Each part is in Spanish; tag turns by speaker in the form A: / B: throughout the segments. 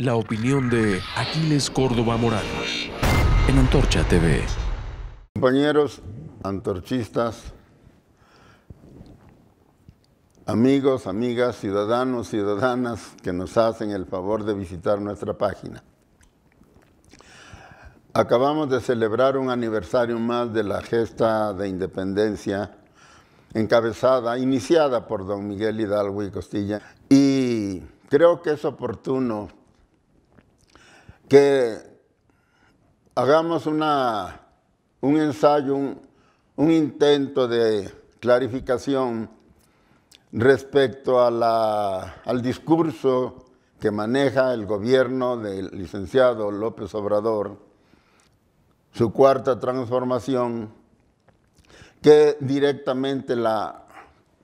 A: La opinión de Aquiles Córdoba Morán en Antorcha TV. Compañeros antorchistas, amigos, amigas, ciudadanos, ciudadanas que nos hacen el favor de visitar nuestra página. Acabamos de celebrar un aniversario más de la gesta de independencia encabezada, iniciada por don Miguel Hidalgo y Costilla. Y creo que es oportuno que hagamos una, un ensayo, un, intento de clarificación respecto a la, al discurso que maneja el gobierno del licenciado López Obrador, su cuarta transformación, que directamente la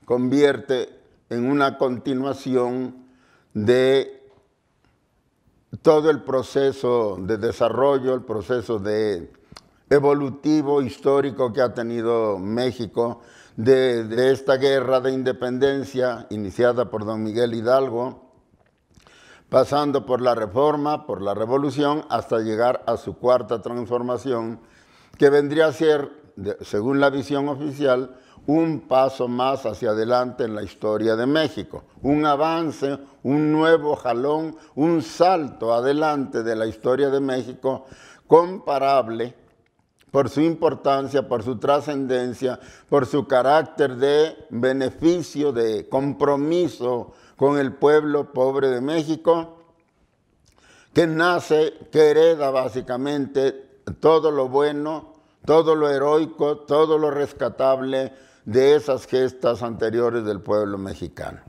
A: convierte en una continuación de todo el proceso de desarrollo, el proceso evolutivo histórico que ha tenido México de, de, esta guerra de independencia iniciada por don Miguel Hidalgo, pasando por la reforma, por la revolución, hasta llegar a su cuarta transformación, que vendría a ser, según la visión oficial, un paso más hacia adelante en la historia de México, un avance, un nuevo jalón, un salto adelante de la historia de México comparable por su importancia, por su trascendencia, por su carácter de beneficio, de compromiso con el pueblo pobre de México, que nace, que hereda básicamente todo lo bueno, todo lo heroico, todo lo rescatable, de esas gestas anteriores del pueblo mexicano.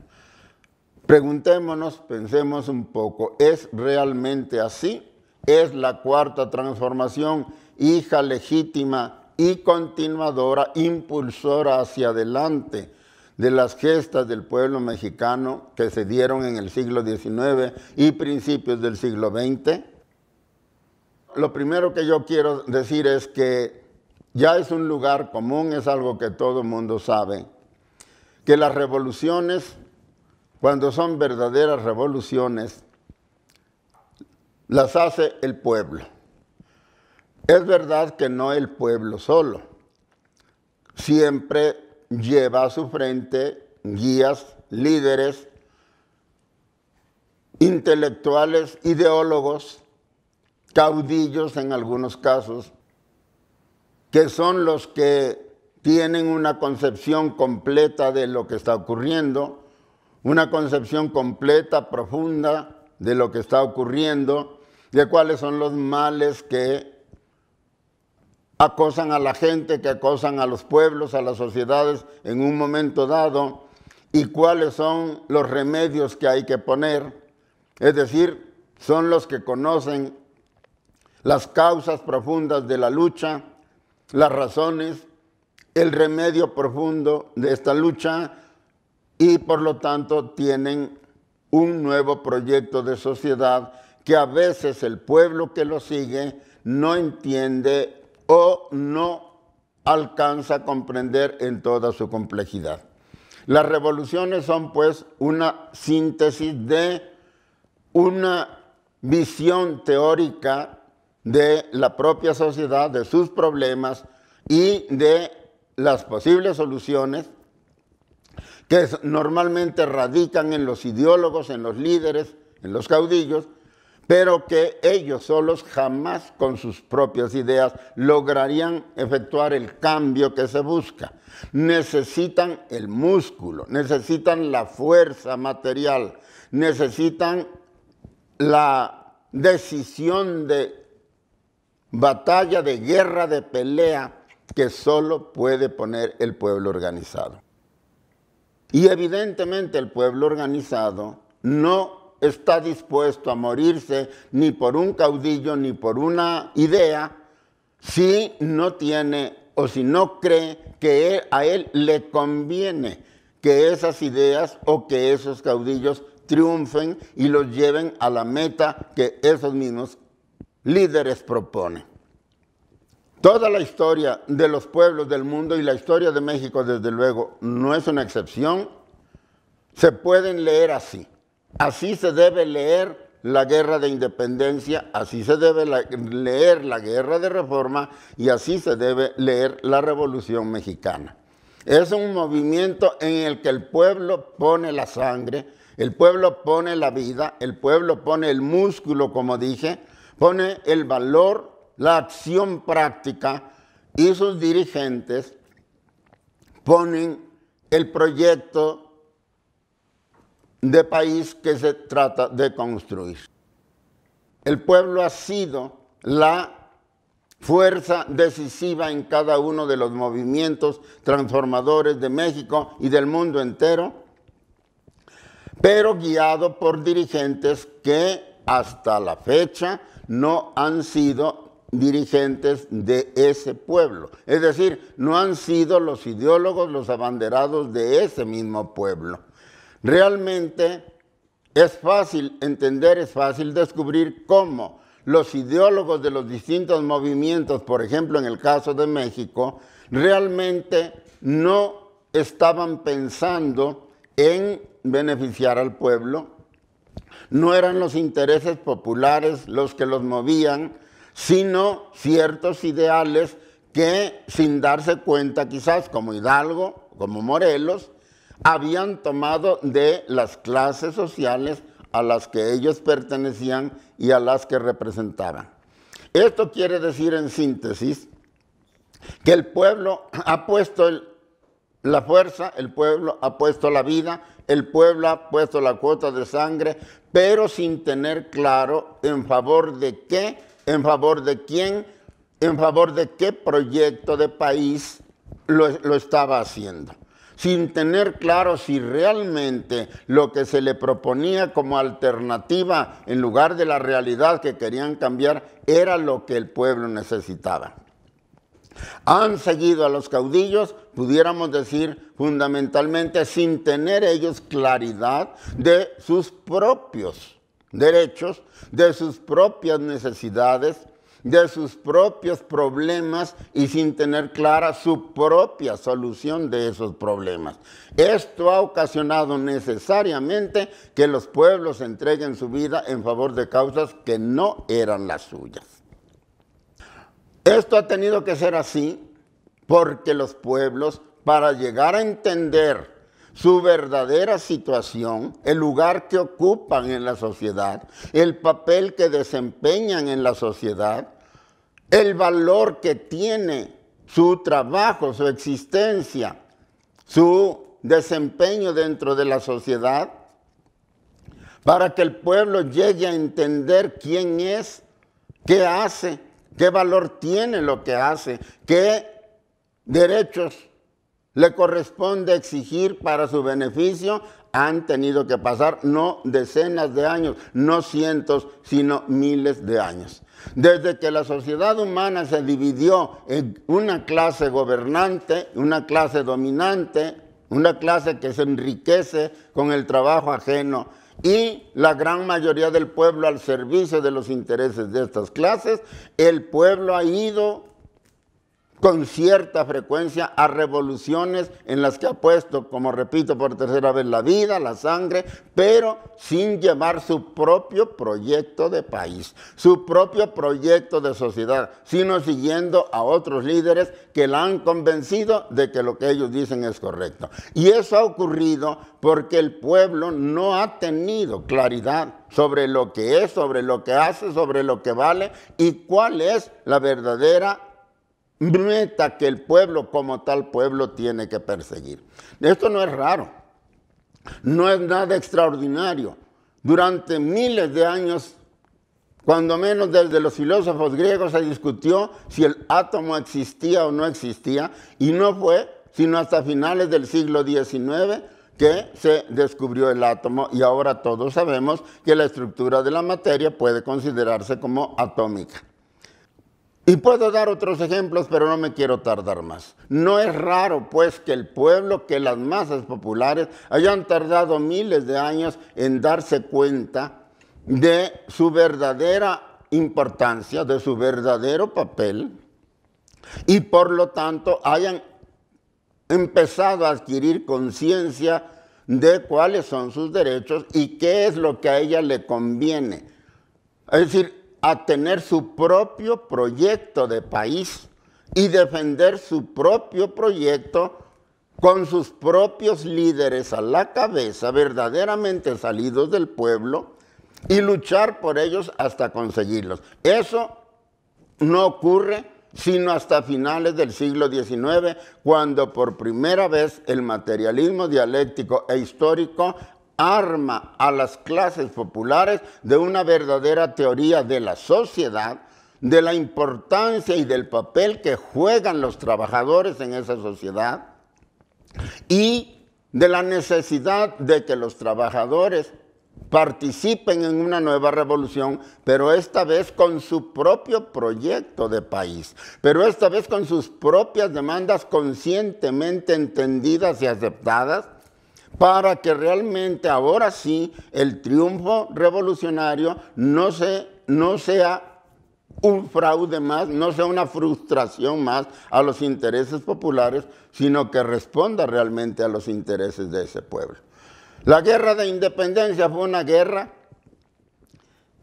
A: Preguntémonos, pensemos un poco, ¿es realmente así? ¿Es la cuarta transformación hija legítima y continuadora, impulsora hacia adelante de las gestas del pueblo mexicano que se dieron en el siglo XIX y principios del siglo XX? Lo primero que yo quiero decir es que ya es un lugar común, es algo que todo el mundo sabe, que las revoluciones, cuando son verdaderas revoluciones, las hace el pueblo. Es verdad que no el pueblo solo, siempre lleva a su frente guías, líderes, intelectuales, ideólogos, caudillos en algunos casos, que son los que tienen una concepción completa de lo que está ocurriendo, una concepción completa, profunda de lo que está ocurriendo, de cuáles son los males que acosan a la gente, que acosan a los pueblos, a las sociedades en un momento dado, y cuáles son los remedios que hay que poner. Es decir, son los que conocen las causas profundas de la lucha, las razones, el remedio profundo de esta lucha y por lo tanto tienen un nuevo proyecto de sociedad que a veces el pueblo que lo sigue no entiende o no alcanza a comprender en toda su complejidad. Las revoluciones son pues una síntesis de una visión teórica de la propia sociedad, de sus problemas y de las posibles soluciones que normalmente radican en los ideólogos, en los líderes, en los caudillos, pero que ellos solos jamás con sus propias ideas lograrían efectuar el cambio que se busca. Necesitan el músculo, necesitan la fuerza material, necesitan la decisión de batalla de guerra, de pelea, que solo puede poner el pueblo organizado. Y evidentemente el pueblo organizado no está dispuesto a morirse ni por un caudillo ni por una idea si no tiene o si no cree que a él le conviene que esas ideas o que esos caudillos triunfen y los lleven a la meta que esos mismos líderes propone. Toda la historia de los pueblos del mundo y la historia de México, desde luego, no es una excepción, se pueden leer así. Así se debe leer la guerra de independencia, así se debe leer la guerra de reforma y así se debe leer la revolución mexicana. Es un movimiento en el que el pueblo pone la sangre, el pueblo pone la vida, el pueblo pone el músculo, como dije, pone el valor, la acción práctica y sus dirigentes ponen el proyecto de país que se trata de construir. El pueblo ha sido la fuerza decisiva en cada uno de los movimientos transformadores de México y del mundo entero, pero guiado por dirigentes que hasta la fecha no han sido dirigentes de ese pueblo. Es decir, no han sido los ideólogos, los abanderados de ese mismo pueblo. Realmente es fácil entender, es fácil descubrir cómo los ideólogos de los distintos movimientos, por ejemplo en el caso de México, realmente no estaban pensando en beneficiar al pueblo, no eran los intereses populares los que los movían, sino ciertos ideales que sin darse cuenta quizás como Hidalgo, como Morelos, habían tomado de las clases sociales a las que ellos pertenecían y a las que representaban. Esto quiere decir en síntesis que el pueblo ha puesto el la fuerza, el pueblo ha puesto la vida, el pueblo ha puesto la cuota de sangre, pero sin tener claro en favor de qué, en favor de quién, en favor de qué proyecto de país lo, estaba haciendo. Sin tener claro si realmente lo que se le proponía como alternativa en lugar de la realidad que querían cambiar era lo que el pueblo necesitaba han seguido a los caudillos, pudiéramos decir fundamentalmente sin tener ellos claridad de sus propios derechos, de sus propias necesidades, de sus propios problemas y sin tener clara su propia solución de esos problemas. Esto ha ocasionado necesariamente que los pueblos entreguen su vida en favor de causas que no eran las suyas. Esto ha tenido que ser así porque los pueblos, para llegar a entender su verdadera situación, el lugar que ocupan en la sociedad, el papel que desempeñan en la sociedad, el valor que tiene su trabajo, su existencia, su desempeño dentro de la sociedad, para que el pueblo llegue a entender quién es, qué hace ¿Qué valor tiene lo que hace? ¿Qué derechos le corresponde exigir para su beneficio? Han tenido que pasar no decenas de años, no cientos, sino miles de años. Desde que la sociedad humana se dividió en una clase gobernante, una clase dominante, una clase que se enriquece con el trabajo ajeno, y la gran mayoría del pueblo al servicio de los intereses de estas clases, el pueblo ha ido con cierta frecuencia a revoluciones en las que ha puesto, como repito por tercera vez, la vida, la sangre, pero sin llevar su propio proyecto de país, su propio proyecto de sociedad, sino siguiendo a otros líderes que la han convencido de que lo que ellos dicen es correcto. Y eso ha ocurrido porque el pueblo no ha tenido claridad sobre lo que es, sobre lo que hace, sobre lo que vale y cuál es la verdadera meta que el pueblo como tal pueblo tiene que perseguir. Esto no es raro, no es nada extraordinario. Durante miles de años, cuando menos desde los filósofos griegos, se discutió si el átomo existía o no existía, y no fue sino hasta finales del siglo XIX que se descubrió el átomo y ahora todos sabemos que la estructura de la materia puede considerarse como atómica. Y puedo dar otros ejemplos, pero no me quiero tardar más. No es raro, pues, que el pueblo, que las masas populares hayan tardado miles de años en darse cuenta de su verdadera importancia, de su verdadero papel, y por lo tanto hayan empezado a adquirir conciencia de cuáles son sus derechos y qué es lo que a ella le conviene. Es decir, a tener su propio proyecto de país y defender su propio proyecto con sus propios líderes a la cabeza, verdaderamente salidos del pueblo, y luchar por ellos hasta conseguirlos. Eso no ocurre sino hasta finales del siglo XIX, cuando por primera vez el materialismo dialéctico e histórico arma a las clases populares de una verdadera teoría de la sociedad, de la importancia y del papel que juegan los trabajadores en esa sociedad y de la necesidad de que los trabajadores participen en una nueva revolución, pero esta vez con su propio proyecto de país, pero esta vez con sus propias demandas conscientemente entendidas y aceptadas, para que realmente ahora sí el triunfo revolucionario no, no sea un fraude más, no sea una frustración más a los intereses populares, sino que responda realmente a los intereses de ese pueblo. La guerra de independencia fue una guerra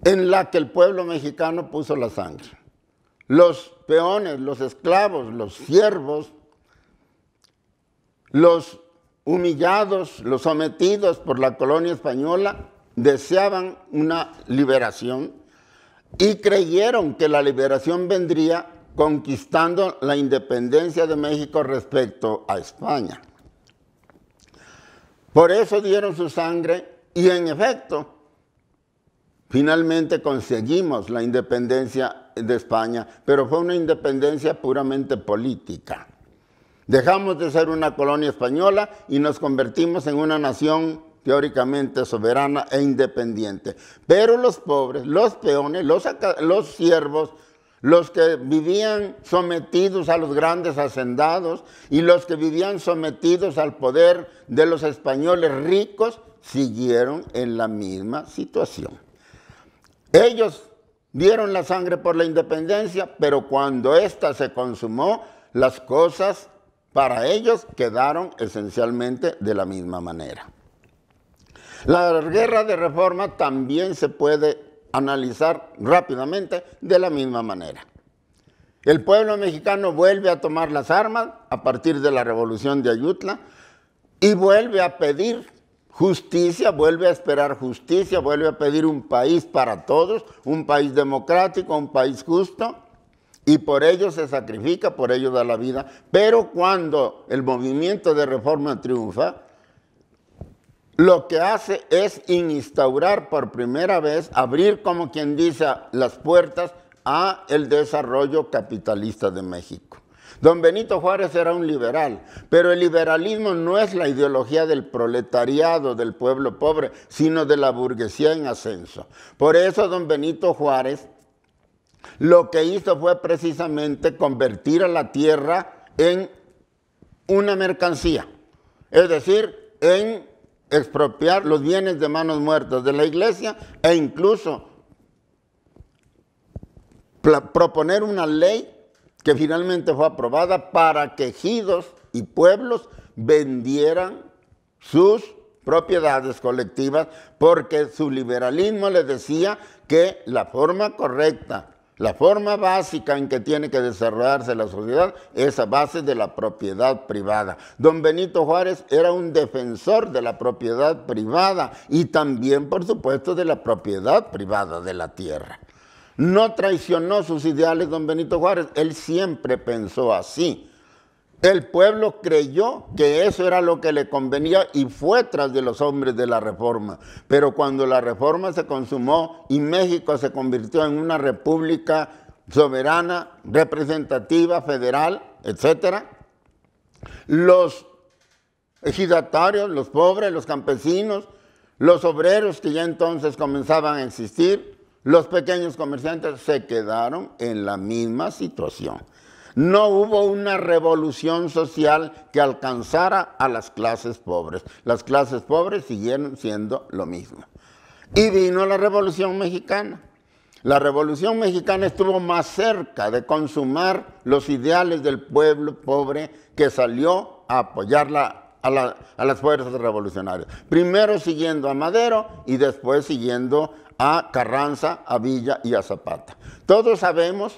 A: en la que el pueblo mexicano puso la sangre. Los peones, los esclavos, los siervos, los humillados, los sometidos por la colonia española, deseaban una liberación y creyeron que la liberación vendría conquistando la independencia de México respecto a España. Por eso dieron su sangre y en efecto, finalmente conseguimos la independencia de España, pero fue una independencia puramente política. Dejamos de ser una colonia española y nos convertimos en una nación teóricamente soberana e independiente. Pero los pobres, los peones, los, los siervos, los que vivían sometidos a los grandes hacendados y los que vivían sometidos al poder de los españoles ricos, siguieron en la misma situación. Ellos dieron la sangre por la independencia, pero cuando ésta se consumó, las cosas para ellos quedaron esencialmente de la misma manera. La guerra de reforma también se puede analizar rápidamente de la misma manera. El pueblo mexicano vuelve a tomar las armas a partir de la revolución de Ayutla y vuelve a pedir justicia, vuelve a esperar justicia, vuelve a pedir un país para todos, un país democrático, un país justo, y por ello se sacrifica, por ello da la vida, pero cuando el movimiento de reforma triunfa, lo que hace es instaurar por primera vez, abrir como quien dice las puertas a el desarrollo capitalista de México. Don Benito Juárez era un liberal, pero el liberalismo no es la ideología del proletariado, del pueblo pobre, sino de la burguesía en ascenso. Por eso don Benito Juárez lo que hizo fue precisamente convertir a la tierra en una mercancía, es decir, en expropiar los bienes de manos muertas de la iglesia e incluso proponer una ley que finalmente fue aprobada para que ejidos y pueblos vendieran sus propiedades colectivas porque su liberalismo les decía que la forma correcta la forma básica en que tiene que desarrollarse la sociedad es a base de la propiedad privada. Don Benito Juárez era un defensor de la propiedad privada y también, por supuesto, de la propiedad privada de la tierra. No traicionó sus ideales don Benito Juárez, él siempre pensó así. El pueblo creyó que eso era lo que le convenía y fue tras de los hombres de la reforma. Pero cuando la reforma se consumó y México se convirtió en una república soberana, representativa, federal, etc., los ejidatarios, los pobres, los campesinos, los obreros que ya entonces comenzaban a existir, los pequeños comerciantes se quedaron en la misma situación. No hubo una revolución social que alcanzara a las clases pobres. Las clases pobres siguieron siendo lo mismo. Y vino la Revolución Mexicana. La Revolución Mexicana estuvo más cerca de consumar los ideales del pueblo pobre que salió a apoyar a, a, las fuerzas revolucionarias. Primero siguiendo a Madero y después siguiendo a Carranza, a Villa y a Zapata. Todos sabemos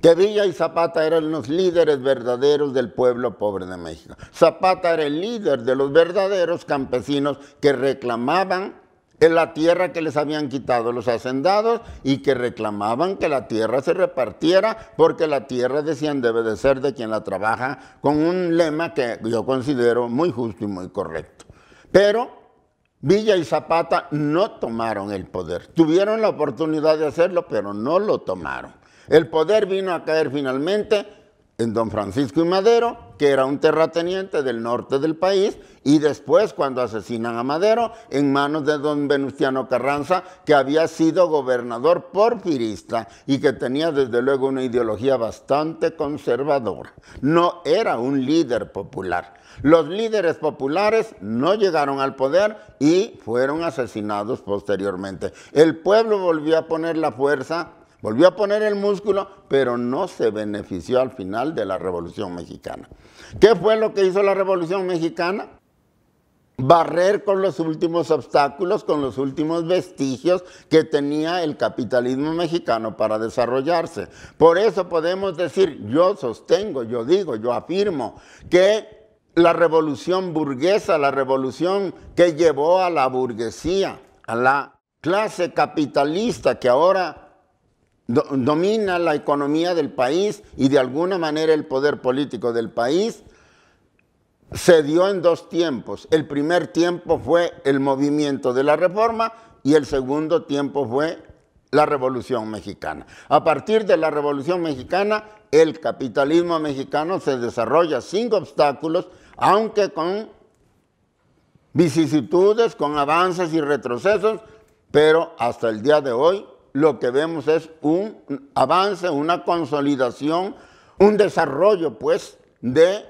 A: que Villa y Zapata eran los líderes verdaderos del pueblo pobre de México. Zapata era el líder de los verdaderos campesinos que reclamaban en la tierra que les habían quitado los hacendados y que reclamaban que la tierra se repartiera porque la tierra, decían, debe de ser de quien la trabaja, con un lema que yo considero muy justo y muy correcto. Pero Villa y Zapata no tomaron el poder. Tuvieron la oportunidad de hacerlo, pero no lo tomaron. El poder vino a caer finalmente en don Francisco y Madero, que era un terrateniente del norte del país, y después cuando asesinan a Madero, en manos de don Venustiano Carranza, que había sido gobernador porfirista y que tenía desde luego una ideología bastante conservadora. No era un líder popular. Los líderes populares no llegaron al poder y fueron asesinados posteriormente. El pueblo volvió a poner la fuerza Volvió a poner el músculo, pero no se benefició al final de la Revolución Mexicana. ¿Qué fue lo que hizo la Revolución Mexicana? barrer con los últimos obstáculos, con los últimos vestigios que tenía el capitalismo mexicano para desarrollarse. Por eso podemos decir, yo sostengo, yo digo, yo afirmo que la revolución burguesa, la revolución que llevó a la burguesía, a la clase capitalista que ahora domina la economía del país y de alguna manera el poder político del país, se dio en dos tiempos. El primer tiempo fue el movimiento de la reforma y el segundo tiempo fue la Revolución Mexicana. A partir de la Revolución Mexicana, el capitalismo mexicano se desarrolla sin obstáculos, aunque con vicisitudes, con avances y retrocesos, pero hasta el día de hoy lo que vemos es un avance, una consolidación, un desarrollo, pues, de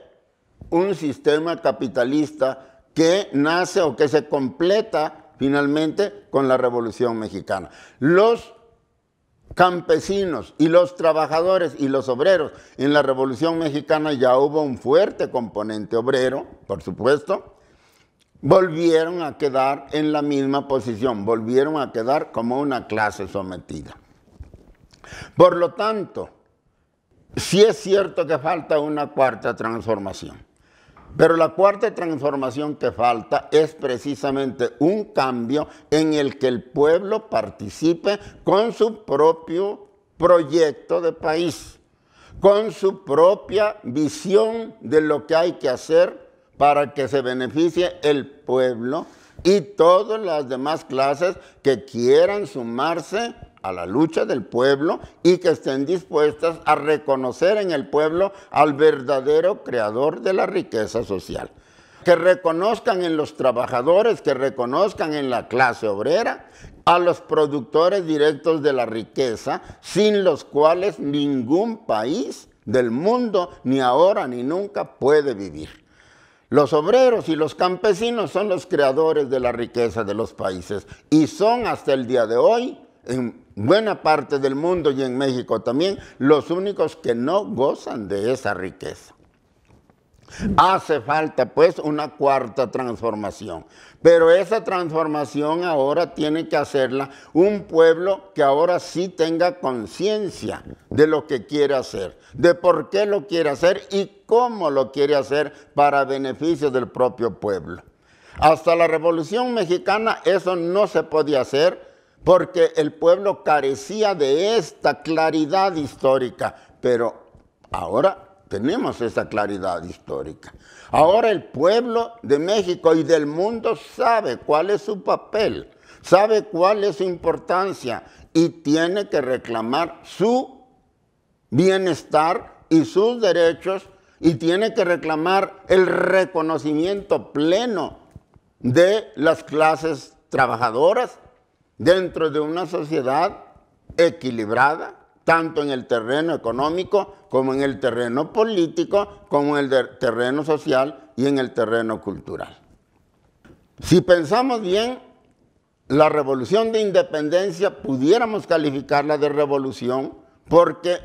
A: un sistema capitalista que nace o que se completa finalmente con la Revolución Mexicana. Los campesinos y los trabajadores y los obreros en la Revolución Mexicana ya hubo un fuerte componente obrero, por supuesto, volvieron a quedar en la misma posición, volvieron a quedar como una clase sometida. Por lo tanto, sí es cierto que falta una cuarta transformación, pero la cuarta transformación que falta es precisamente un cambio en el que el pueblo participe con su propio proyecto de país, con su propia visión de lo que hay que hacer para que se beneficie el pueblo y todas las demás clases que quieran sumarse a la lucha del pueblo y que estén dispuestas a reconocer en el pueblo al verdadero creador de la riqueza social. Que reconozcan en los trabajadores, que reconozcan en la clase obrera a los productores directos de la riqueza, sin los cuales ningún país del mundo, ni ahora ni nunca, puede vivir. Los obreros y los campesinos son los creadores de la riqueza de los países y son hasta el día de hoy, en buena parte del mundo y en México también, los únicos que no gozan de esa riqueza. Hace falta pues una cuarta transformación. Pero esa transformación ahora tiene que hacerla un pueblo que ahora sí tenga conciencia de lo que quiere hacer, de por qué lo quiere hacer y cómo lo quiere hacer para beneficio del propio pueblo. Hasta la Revolución Mexicana eso no se podía hacer porque el pueblo carecía de esta claridad histórica, pero ahora tenemos esa claridad histórica. Ahora el pueblo de México y del mundo sabe cuál es su papel, sabe cuál es su importancia y tiene que reclamar su bienestar y sus derechos y tiene que reclamar el reconocimiento pleno de las clases trabajadoras dentro de una sociedad equilibrada, tanto en el terreno económico como en el terreno político, como en el terreno social y en el terreno cultural. Si pensamos bien, la revolución de independencia pudiéramos calificarla de revolución porque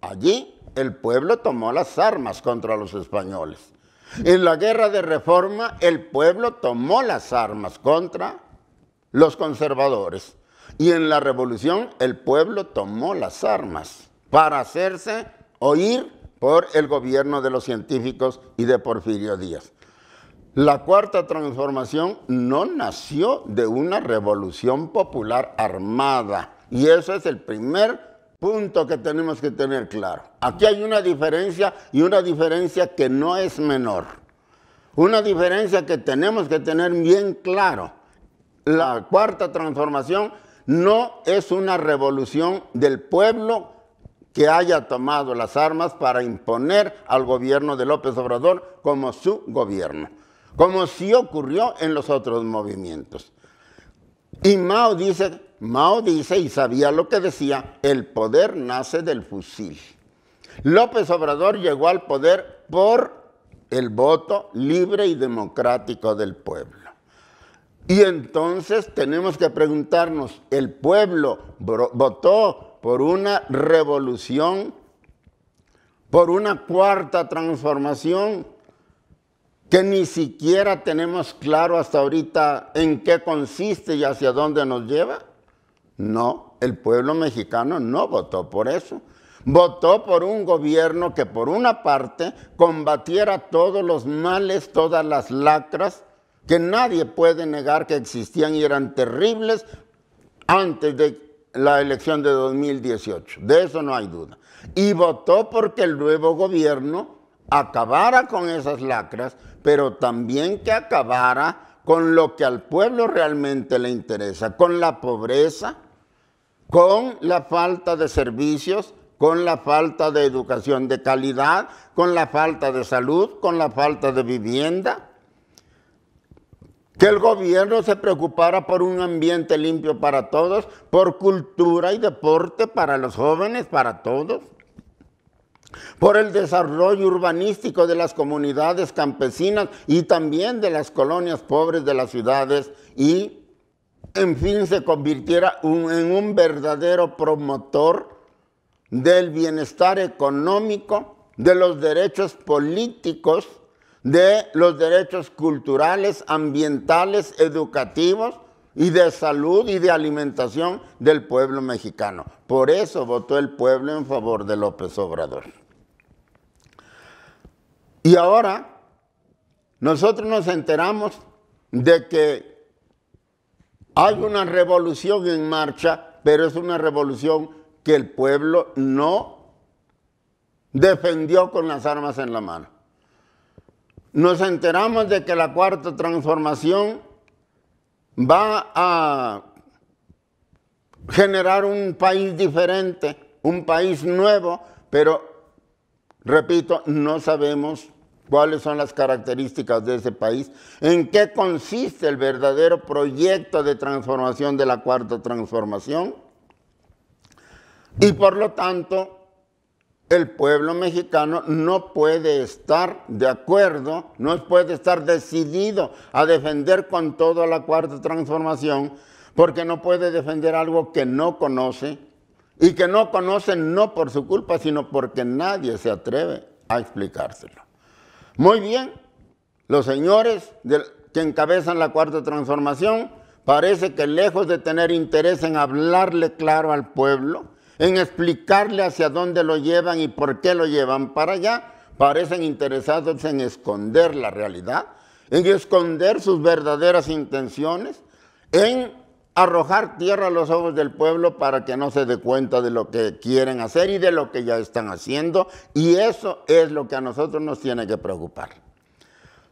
A: allí el pueblo tomó las armas contra los españoles. En la guerra de reforma el pueblo tomó las armas contra los conservadores. Y en la revolución el pueblo tomó las armas para hacerse oír por el gobierno de los científicos y de Porfirio Díaz. La cuarta transformación no nació de una revolución popular armada. Y eso es el primer punto que tenemos que tener claro. Aquí hay una diferencia y una diferencia que no es menor. Una diferencia que tenemos que tener bien claro. La cuarta transformación no es una revolución del pueblo que haya tomado las armas para imponer al gobierno de López Obrador como su gobierno, como sí ocurrió en los otros movimientos. Y Mao dice, Mao dice y sabía lo que decía, el poder nace del fusil. López Obrador llegó al poder por el voto libre y democrático del pueblo. Y entonces tenemos que preguntarnos, ¿el pueblo votó por una revolución, por una cuarta transformación? que ni siquiera tenemos claro hasta ahorita en qué consiste y hacia dónde nos lleva? No, el pueblo mexicano no votó por eso. Votó por un gobierno que por una parte combatiera todos los males, todas las lacras, que nadie puede negar que existían y eran terribles antes de la elección de 2018. De eso no hay duda. Y votó porque el nuevo gobierno acabara con esas lacras, pero también que acabara con lo que al pueblo realmente le interesa, con la pobreza, con la falta de servicios, con la falta de educación de calidad, con la falta de salud, con la falta de vivienda que el gobierno se preocupara por un ambiente limpio para todos, por cultura y deporte para los jóvenes, para todos. Por el desarrollo urbanístico de las comunidades campesinas y también de las colonias pobres de las ciudades y, en fin, se convirtiera en un verdadero promotor del bienestar económico, de los derechos políticos de los derechos culturales, ambientales, educativos y de salud y de alimentación del pueblo mexicano. Por eso votó el pueblo en favor de López Obrador. Y ahora nosotros nos enteramos de que hay una revolución en marcha, pero es una revolución que el pueblo no defendió con las armas en la mano nos enteramos de que la cuarta transformación va a generar un país diferente, un país nuevo, pero, repito, no sabemos cuáles son las características de ese país, en qué consiste el verdadero proyecto de transformación de la cuarta transformación. Y por lo tanto, el pueblo mexicano no puede estar de acuerdo, no puede estar decidido a defender con todo la cuarta transformación, porque no puede defender algo que no conoce y que no conoce no por su culpa, sino porque nadie se atreve a explicárselo. Muy bien, los señores que encabezan la cuarta transformación parece que lejos de tener interés en hablarle claro al pueblo, en explicarle hacia dónde lo llevan y por qué lo llevan para allá. Parecen interesados en esconder la realidad, en esconder sus verdaderas intenciones, en arrojar tierra a los ojos del pueblo para que no se dé cuenta de lo que quieren hacer y de lo que ya están haciendo. Y eso es lo que a nosotros nos tiene que preocupar.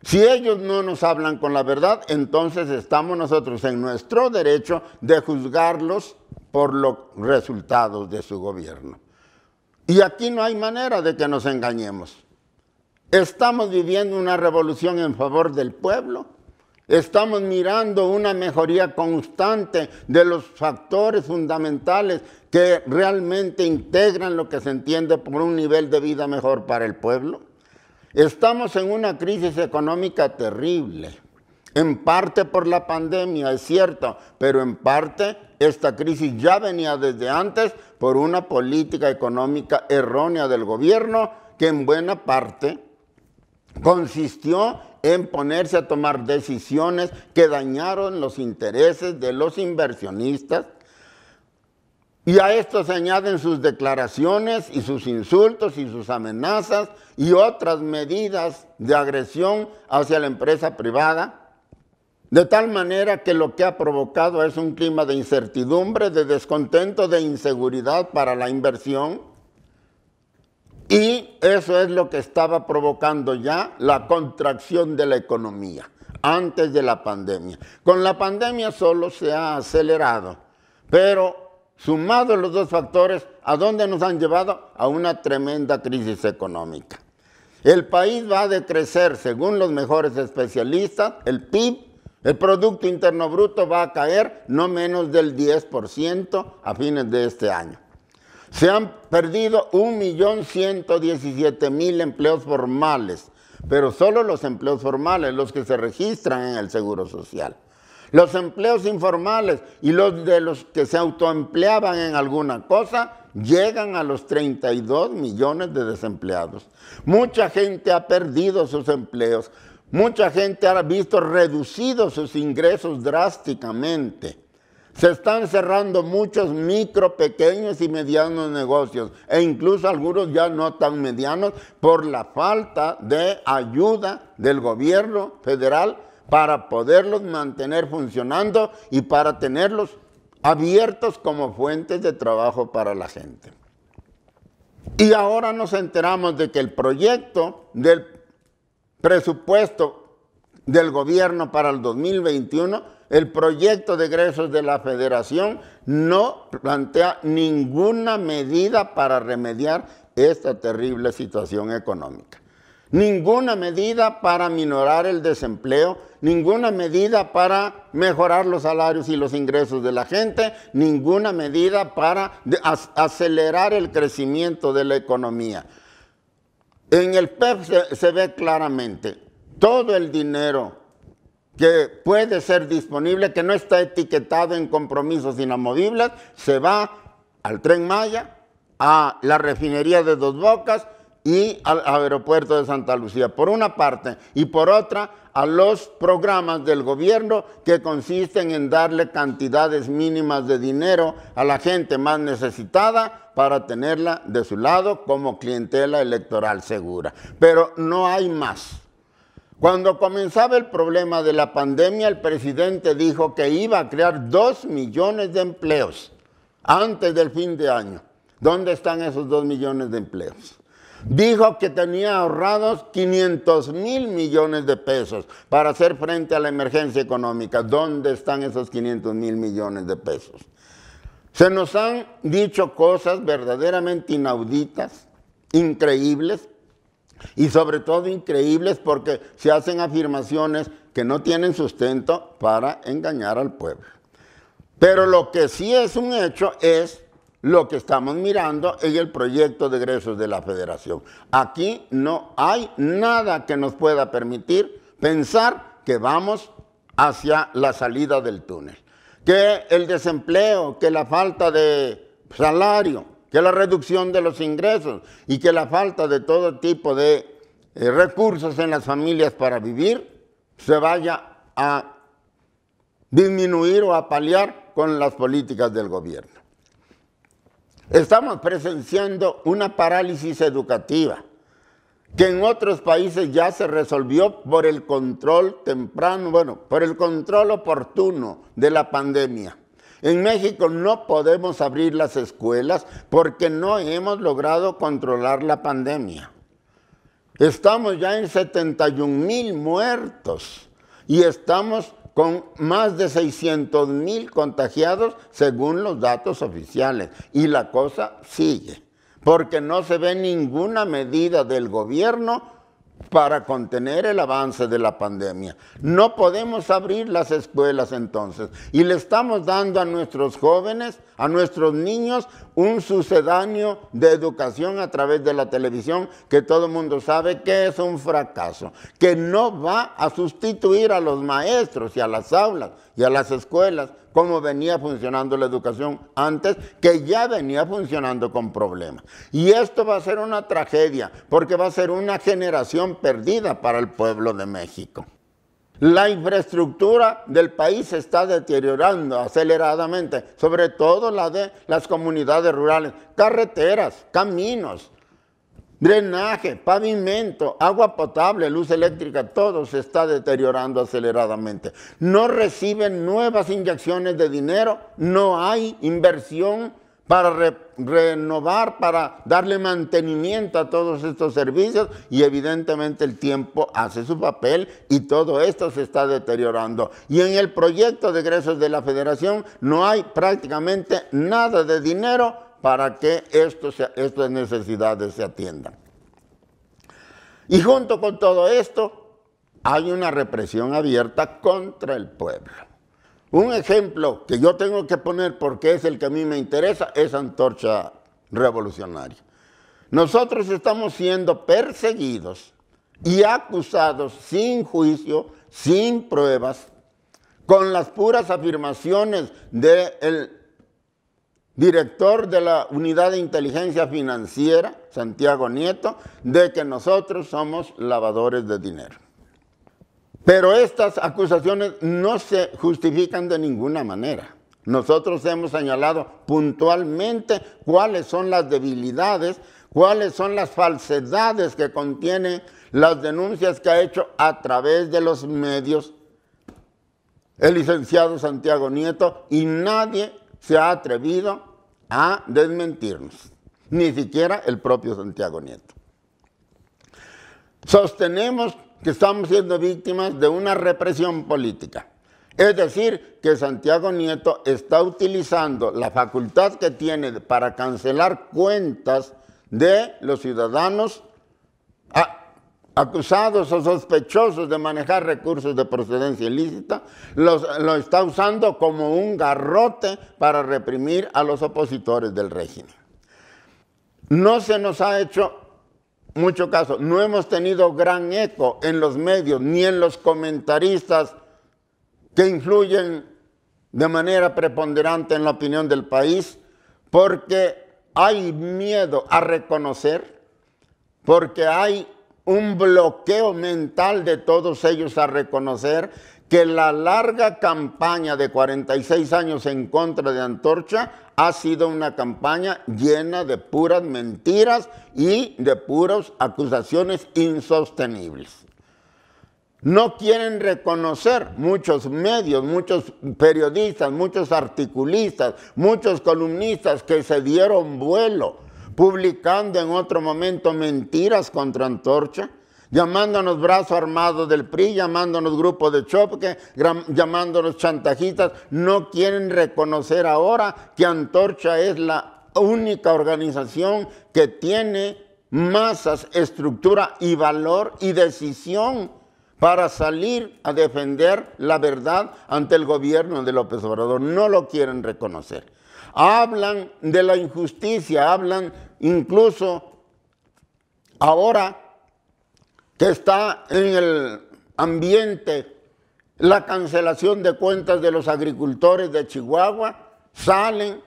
A: Si ellos no nos hablan con la verdad, entonces estamos nosotros en nuestro derecho de juzgarlos por los resultados de su gobierno. Y aquí no hay manera de que nos engañemos. Estamos viviendo una revolución en favor del pueblo. Estamos mirando una mejoría constante de los factores fundamentales que realmente integran lo que se entiende por un nivel de vida mejor para el pueblo. Estamos en una crisis económica terrible, en parte por la pandemia, es cierto, pero en parte esta crisis ya venía desde antes por una política económica errónea del gobierno que en buena parte consistió en ponerse a tomar decisiones que dañaron los intereses de los inversionistas y a esto se añaden sus declaraciones y sus insultos y sus amenazas y otras medidas de agresión hacia la empresa privada, de tal manera que lo que ha provocado es un clima de incertidumbre, de descontento, de inseguridad para la inversión. Y eso es lo que estaba provocando ya la contracción de la economía antes de la pandemia. Con la pandemia solo se ha acelerado, pero Sumados los dos factores, ¿a dónde nos han llevado? A una tremenda crisis económica. El país va a decrecer, según los mejores especialistas, el PIB, el Producto Interno Bruto va a caer no menos del 10% a fines de este año. Se han perdido 1.117.000 empleos formales, pero solo los empleos formales, los que se registran en el Seguro Social los empleos informales y los de los que se autoempleaban en alguna cosa llegan a los 32 millones de desempleados. Mucha gente ha perdido sus empleos, mucha gente ha visto reducidos sus ingresos drásticamente. Se están cerrando muchos micro, pequeños y medianos negocios, e incluso algunos ya no tan medianos, por la falta de ayuda del gobierno federal para poderlos mantener funcionando y para tenerlos abiertos como fuentes de trabajo para la gente. Y ahora nos enteramos de que el proyecto del presupuesto del gobierno para el 2021, el proyecto de egresos de la federación no plantea ninguna medida para remediar esta terrible situación económica. Ninguna medida para minorar el desempleo ninguna medida para mejorar los salarios y los ingresos de la gente, ninguna medida para acelerar el crecimiento de la economía. En el PEP e se, ve claramente todo el dinero que puede ser disponible, que no está etiquetado en compromisos inamovibles, se va al tren Maya, a la refinería de Dos Bocas, y al aeropuerto de Santa Lucía, por una parte, y por otra, a los programas del gobierno que consisten en darle cantidades mínimas de dinero a la gente más necesitada para tenerla de su lado como clientela electoral segura. Pero no hay más. Cuando comenzaba el problema de la pandemia, el presidente dijo que iba a crear dos millones de empleos antes del fin de año. ¿Dónde están esos dos millones de empleos? Dijo que tenía ahorrados 500 mil millones de pesos para hacer frente a la emergencia económica. ¿Dónde están esos 500 mil millones de pesos? Se nos han dicho cosas verdaderamente inauditas, increíbles, y sobre todo increíbles porque se hacen afirmaciones que no tienen sustento para engañar al pueblo. Pero lo que sí es un hecho es lo que estamos mirando es el proyecto de egresos de la federación. Aquí no hay nada que nos pueda permitir pensar que vamos hacia la salida del túnel. Que el desempleo, que la falta de salario, que la reducción de los ingresos y que la falta de todo tipo de eh, recursos en las familias para vivir se vaya a disminuir o a paliar con las políticas del gobierno. Estamos presenciando una parálisis educativa que en otros países ya se resolvió por el control temprano, bueno, por el control oportuno de la pandemia. En México no podemos abrir las escuelas porque no hemos logrado controlar la pandemia. Estamos ya en 71 mil muertos y estamos con más de 600 mil contagiados según los datos oficiales. Y la cosa sigue, porque no se ve ninguna medida del gobierno para contener el avance de la pandemia. No podemos abrir las escuelas entonces y le estamos dando a nuestros jóvenes, a nuestros niños, un sucedáneo de educación a través de la televisión que todo el mundo sabe que es un fracaso, que no va a sustituir a los maestros y a las aulas y a las escuelas como venía funcionando la educación antes, que ya venía funcionando con problemas. Y esto va a ser una tragedia, porque va a ser una generación perdida para el pueblo de México. La infraestructura del país se está deteriorando aceleradamente, sobre todo la de las comunidades rurales, carreteras, caminos, drenaje, pavimento, agua potable, luz eléctrica, todo se está deteriorando aceleradamente. No reciben nuevas inyecciones de dinero, no hay inversión para renovar, para darle mantenimiento a todos estos servicios y evidentemente el tiempo hace su papel y todo esto se está deteriorando. Y en el proyecto de egresos de la federación no hay prácticamente nada de dinero para que estas necesidades se atiendan. Y junto con todo esto hay una represión abierta contra el pueblo. Un ejemplo que yo tengo que poner porque es el que a mí me interesa es Antorcha Revolucionaria. Nosotros estamos siendo perseguidos y acusados sin juicio, sin pruebas, con las puras afirmaciones del director de la Unidad de Inteligencia Financiera, Santiago Nieto, de que nosotros somos lavadores de dinero. Pero estas acusaciones no se justifican de ninguna manera. Nosotros hemos señalado puntualmente cuáles son las debilidades, cuáles son las falsedades que contienen las denuncias que ha hecho a través de los medios el licenciado Santiago Nieto y nadie se ha atrevido a desmentirnos, ni siquiera el propio Santiago Nieto. Sostenemos que estamos siendo víctimas de una represión política. Es decir, que Santiago Nieto está utilizando la facultad que tiene para cancelar cuentas de los ciudadanos acusados o sospechosos de manejar recursos de procedencia ilícita, lo está usando como un garrote para reprimir a los opositores del régimen. No se nos ha hecho mucho caso, no hemos tenido gran eco en los medios ni en los comentaristas que influyen de manera preponderante en la opinión del país, porque hay miedo a reconocer, porque hay un bloqueo mental de todos ellos a reconocer que la larga campaña de 46 años en contra de Antorcha ha sido una campaña llena de puras mentiras y de puras acusaciones insostenibles. No quieren reconocer muchos medios, muchos periodistas, muchos articulistas, muchos columnistas que se dieron vuelo publicando en otro momento mentiras contra Antorcha llamándonos brazo armado del PRI, llamándonos grupo de choque, llamándonos chantajistas, no quieren reconocer ahora que Antorcha es la única organización que tiene masas, estructura y valor y decisión para salir a defender la verdad ante el gobierno de López Obrador. No lo quieren reconocer. Hablan de la injusticia, hablan incluso ahora que está en el ambiente la cancelación de cuentas de los agricultores de Chihuahua, salen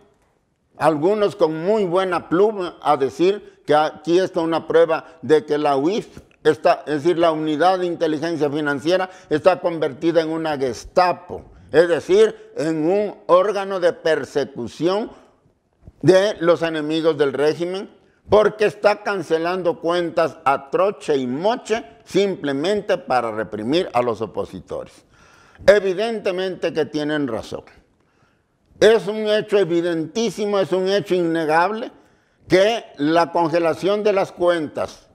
A: algunos con muy buena pluma a decir que aquí está una prueba de que la UIF, es decir, la Unidad de Inteligencia Financiera, está convertida en una Gestapo, es decir, en un órgano de persecución de los enemigos del régimen porque está cancelando cuentas a troche y moche simplemente para reprimir a los opositores. Evidentemente que tienen razón. Es un hecho evidentísimo, es un hecho innegable que la congelación de las cuentas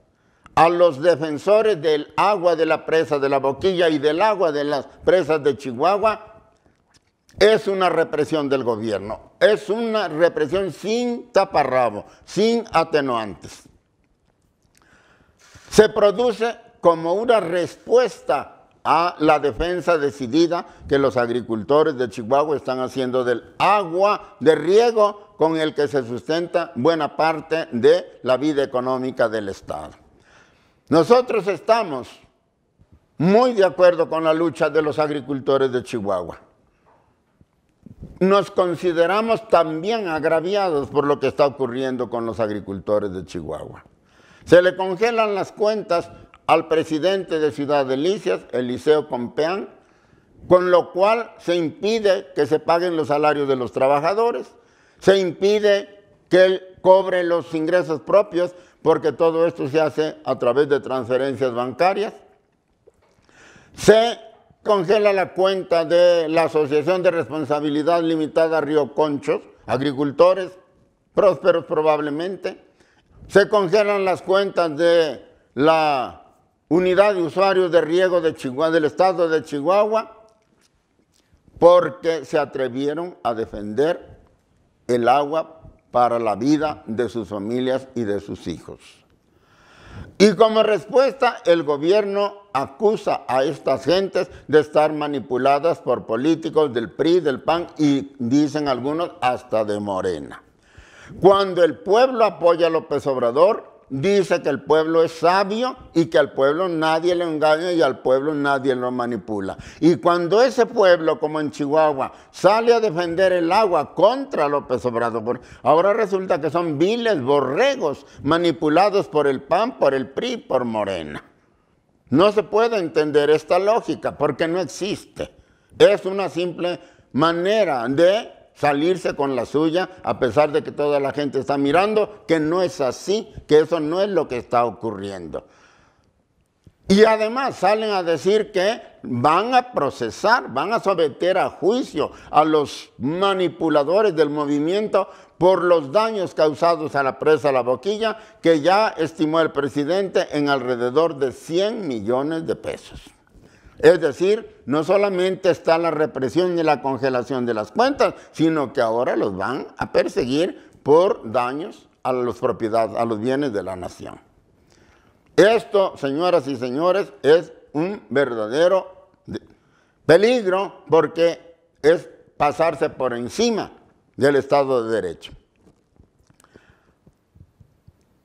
A: a los defensores del agua de la presa de la boquilla y del agua de las presas de Chihuahua es una represión del gobierno es una represión sin taparrabo, sin atenuantes. Se produce como una respuesta a la defensa decidida que los agricultores de Chihuahua están haciendo del agua de riego con el que se sustenta buena parte de la vida económica del Estado. Nosotros estamos muy de acuerdo con la lucha de los agricultores de Chihuahua nos consideramos también agraviados por lo que está ocurriendo con los agricultores de Chihuahua. Se le congelan las cuentas al presidente de Ciudad Delicias, Eliseo Pompeán, con lo cual se impide que se paguen los salarios de los trabajadores, se impide que él cobre los ingresos propios, porque todo esto se hace a través de transferencias bancarias. Se congela la cuenta de la Asociación de Responsabilidad Limitada Río Conchos, agricultores prósperos probablemente. Se congelan las cuentas de la Unidad de Usuarios de Riego de del Estado de Chihuahua, porque se atrevieron a defender el agua para la vida de sus familias y de sus hijos. Y como respuesta, el gobierno acusa a estas gentes de estar manipuladas por políticos del PRI, del PAN y dicen algunos hasta de Morena. Cuando el pueblo apoya a López Obrador, dice que el pueblo es sabio y que al pueblo nadie le engaña y al pueblo nadie lo manipula. Y cuando ese pueblo, como en Chihuahua, sale a defender el agua contra López Obrador, ahora resulta que son viles borregos manipulados por el PAN, por el PRI, por Morena. No se puede entender esta lógica porque no existe. Es una simple manera de salirse con la suya a pesar de que toda la gente está mirando que no es así, que eso no es lo que está ocurriendo. Y además salen a decir que van a procesar, van a someter a juicio a los manipuladores del movimiento por los daños causados a la presa La Boquilla, que ya estimó el presidente en alrededor de 100 millones de pesos. Es decir, no solamente está la represión y la congelación de las cuentas, sino que ahora los van a perseguir por daños a, los propiedades, a los bienes de la nación. Esto, señoras y señores, es un verdadero peligro porque es pasarse por encima del Estado de Derecho.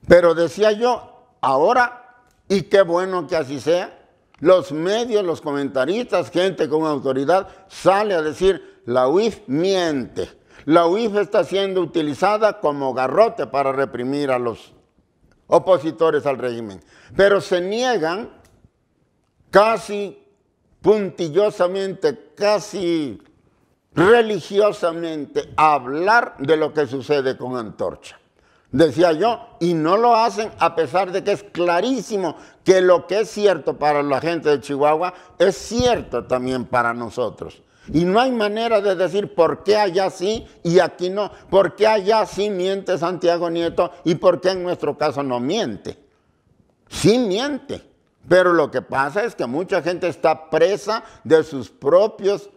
A: Pero decía yo, ahora, y qué bueno que así sea, los medios, los comentaristas, gente con autoridad, sale a decir, la UIF miente. La UIF está siendo utilizada como garrote para reprimir a los opositores al régimen, pero se niegan casi puntillosamente, casi religiosamente a hablar de lo que sucede con Antorcha. Decía yo, y no lo hacen a pesar de que es clarísimo que lo que es cierto para la gente de Chihuahua es cierto también para nosotros. Y no hay manera de decir por qué allá sí y aquí no, por qué allá sí miente Santiago Nieto y por qué en nuestro caso no miente. Sí miente, pero lo que pasa es que mucha gente está presa de sus propios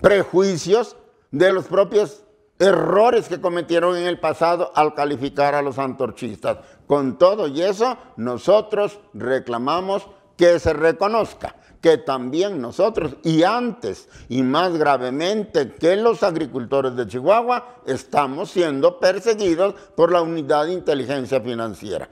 A: prejuicios, de los propios errores que cometieron en el pasado al calificar a los antorchistas. Con todo y eso, nosotros reclamamos que se reconozca que también nosotros, y antes y más gravemente que los agricultores de Chihuahua, estamos siendo perseguidos por la unidad de inteligencia financiera.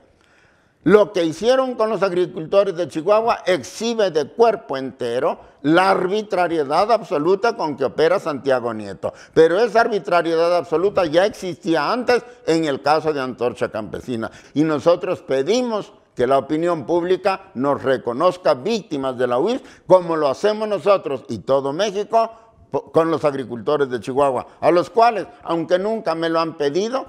A: Lo que hicieron con los agricultores de Chihuahua exhibe de cuerpo entero la arbitrariedad absoluta con que opera Santiago Nieto. Pero esa arbitrariedad absoluta ya existía antes en el caso de Antorcha Campesina. Y nosotros pedimos que la opinión pública nos reconozca víctimas de la UIS como lo hacemos nosotros y todo México con los agricultores de Chihuahua, a los cuales, aunque nunca me lo han pedido,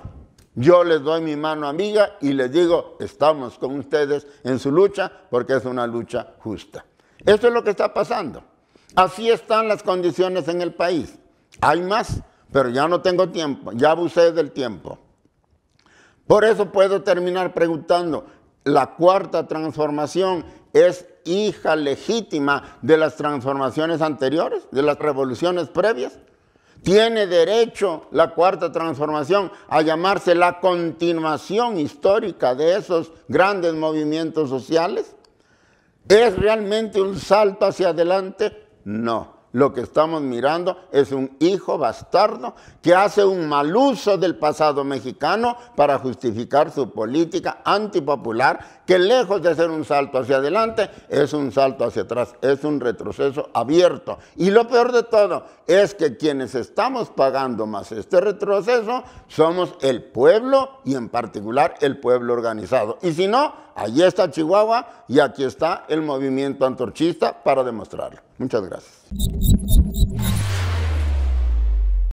A: yo les doy mi mano amiga y les digo, estamos con ustedes en su lucha porque es una lucha justa. Esto es lo que está pasando. Así están las condiciones en el país. Hay más, pero ya no tengo tiempo, ya abusé del tiempo. Por eso puedo terminar preguntando, la cuarta transformación es hija legítima de las transformaciones anteriores, de las revoluciones previas. Tiene derecho la cuarta transformación a llamarse la continuación histórica de esos grandes movimientos sociales. ¿Es realmente un salto hacia adelante? No lo que estamos mirando es un hijo bastardo que hace un mal uso del pasado mexicano para justificar su política antipopular, que lejos de ser un salto hacia adelante, es un salto hacia atrás, es un retroceso abierto. Y lo peor de todo es que quienes estamos pagando más este retroceso somos el pueblo y en particular el pueblo organizado. Y si no, allí está Chihuahua y aquí está el movimiento antorchista para demostrarlo. Muchas gracias. Thank you.